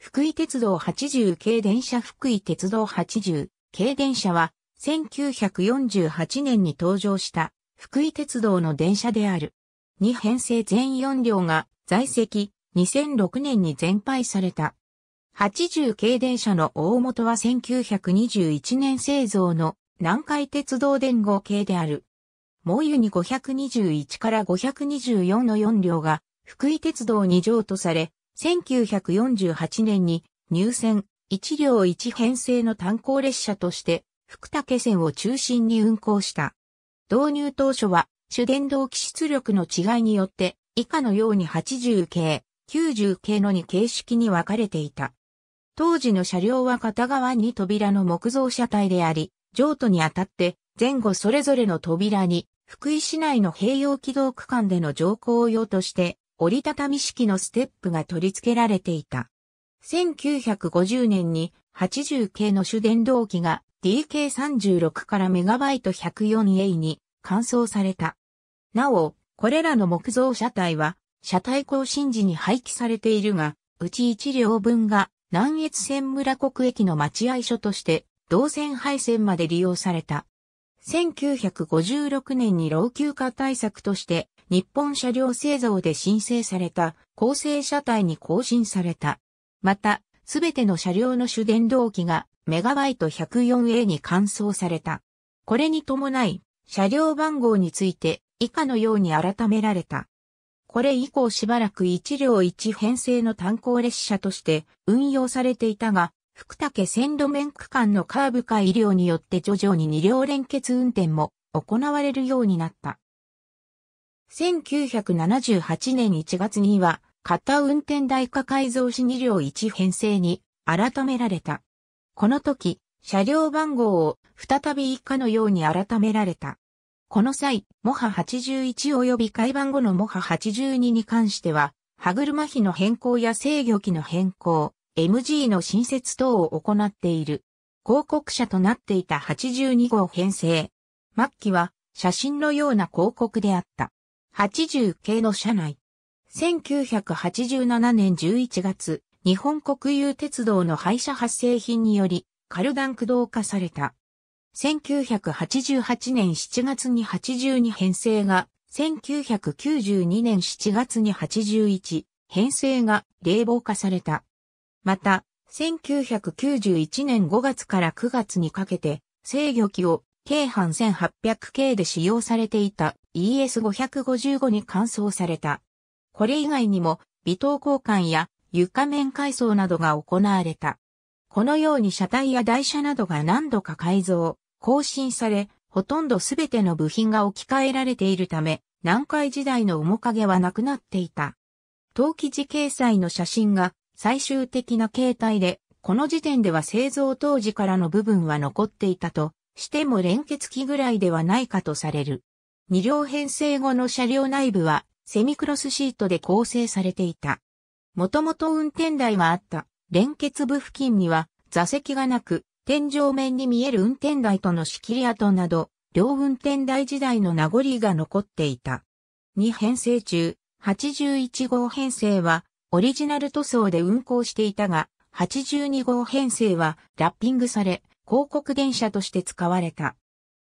福井鉄道80系電車福井鉄道80系電車は1948年に登場した福井鉄道の電車である。2編成全4両が在籍2006年に全廃された。80系電車の大元は1921年製造の南海鉄道電号系である。もうゆに521から524の4両が福井鉄道に譲渡され、1948年に入線1両1編成の炭鉱列車として福武線を中心に運行した。導入当初は主電動機出力の違いによって以下のように80系、90系の2形式に分かれていた。当時の車両は片側に扉の木造車体であり、譲渡にあたって前後それぞれの扉に福井市内の併用軌道区間での乗降用として折りたたみ式のステップが取り付けられていた。1950年に80系の主電動機が DK36 から MB104A に換装された。なお、これらの木造車体は、車体更新時に廃棄されているが、うち1両分が南越線村国駅の待合所として、動線配線まで利用された。1956年に老朽化対策として、日本車両製造で申請された、構成車体に更新された。また、すべての車両の主電動機が、メガバイト 104A に換装された。これに伴い、車両番号について、以下のように改められた。これ以降しばらく1両1編成の炭鉱列車として運用されていたが、福武線路面区間のカーブ化医療によって徐々に二両連結運転も行われるようになった。1978年1月には、片運転台化改造し2両1編成に改められた。この時、車両番号を再び以下のように改められた。この際、モハ81及び改版後のモハ82に関しては、歯車比の変更や制御機の変更、MG の新設等を行っている。広告者となっていた82号編成。末期は写真のような広告であった。80系の車内。1987年11月、日本国有鉄道の廃車発生品により、カルダン駆動化された。1988年7月に82編成が、1992年7月に81編成が冷房化された。また、1991年5月から9月にかけて、制御機を京阪 1800K で使用されていた ES555 に換装された。これ以外にも、微糖交換や床面改装などが行われた。このように車体や台車などが何度か改造、更新され、ほとんどすべての部品が置き換えられているため、南海時代の面影はなくなっていた。陶器時掲載の写真が最終的な形態で、この時点では製造当時からの部分は残っていたとしても連結機ぐらいではないかとされる。二両編成後の車両内部はセミクロスシートで構成されていた。もともと運転台はあった連結部付近には座席がなく、天井面に見える運転台との仕切り跡など、両運転台時代の名残が残っていた。2編成中、81号編成はオリジナル塗装で運行していたが、82号編成はラッピングされ、広告電車として使われた。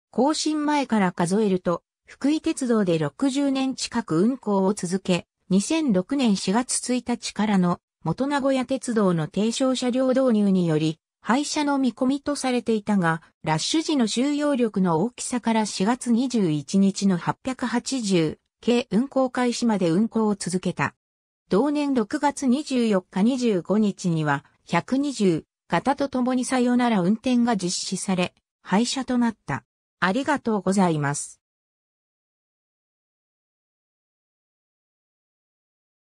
更新前から数えると、福井鉄道で60年近く運行を続け、2006年4月1日からの元名古屋鉄道の低床車両導入により、廃車の見込みとされていたが、ラッシュ時の収容力の大きさから4月21日の880系運行開始まで運行を続けた。同年6月24日25日には、120型と共にさよなら運転が実施され、廃車となった。ありがとうございます。